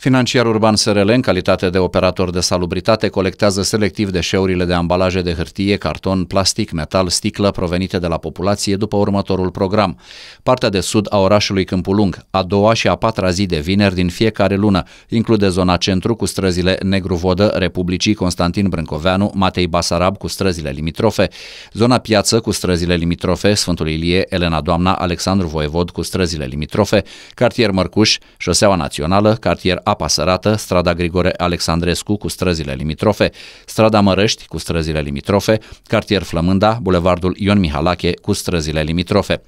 Financiar Urban SRL, în calitate de operator de salubritate, colectează selectiv deșeurile de ambalaje de hârtie, carton, plastic, metal, sticlă provenite de la populație după următorul program. Partea de sud a orașului Câmpulung, a doua și a patra zi de vineri din fiecare lună, include zona centru cu străzile Negru-Vodă, Republicii Constantin Brâncoveanu, Matei Basarab cu străzile limitrofe, zona piață cu străzile limitrofe, Sfântul Ilie, Elena Doamna, Alexandru Voievod cu străzile limitrofe, cartier Mărcuș, șoseaua națională, cartier Apa Sărată, strada Grigore Alexandrescu cu străzile limitrofe, strada Mărăști cu străzile limitrofe, cartier Flămânda, bulevardul Ion Mihalache cu străzile limitrofe.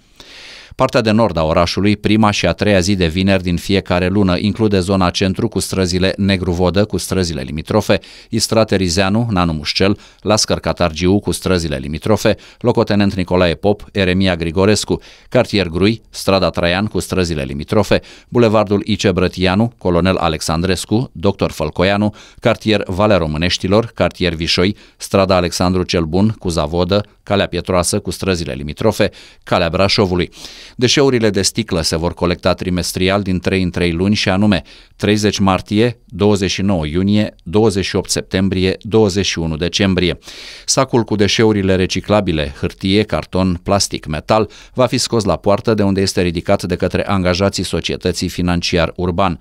Partea de nord a orașului, prima și a treia zi de vineri din fiecare lună, include zona centru cu străzile Negru-Vodă, cu străzile limitrofe, Istrate Rizeanu, Nanu Mușcel, Lascăr Catargiu cu străzile limitrofe, Locotenent Nicolae Pop, Eremia Grigorescu, Cartier Grui, Strada Traian cu străzile limitrofe, Bulevardul Ice Brătianu, Colonel Alexandrescu, Dr. Fălcoianu, Cartier Valea Româneștilor, Cartier Vișoi, Strada Alexandru cel Bun cu Zavodă, Calea Pietroasă cu străzile limitrofe, Calea Brașovului. Deșeurile de sticlă se vor colecta trimestrial din 3 în 3 luni și anume 30 martie, 29 iunie, 28 septembrie, 21 decembrie. Sacul cu deșeurile reciclabile, hârtie, carton, plastic, metal, va fi scos la poartă de unde este ridicat de către angajații societății financiar urban.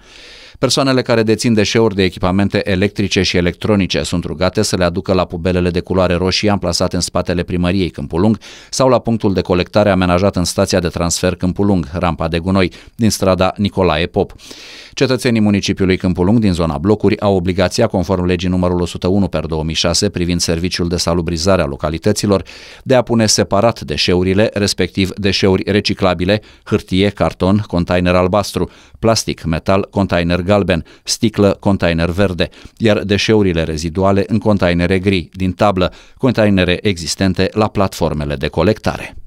Persoanele care dețin deșeuri de echipamente electrice și electronice sunt rugate să le aducă la pubelele de culoare roșie amplasate în spatele primăriei Câmpulung sau la punctul de colectare amenajat în stația de transfer câmpulung rampa de gunoi, din strada Nicolae Pop. Cetățenii municipiului Câmpulung din zona blocuri au obligația, conform legii numărul 101 per 2006 privind serviciul de salubrizare a localităților, de a pune separat deșeurile, respectiv deșeuri reciclabile, hârtie, carton, container albastru, plastic, metal, container galben, sticlă, container verde, iar deșeurile reziduale în containere gri, din tablă, containere existente la platformele de colectare.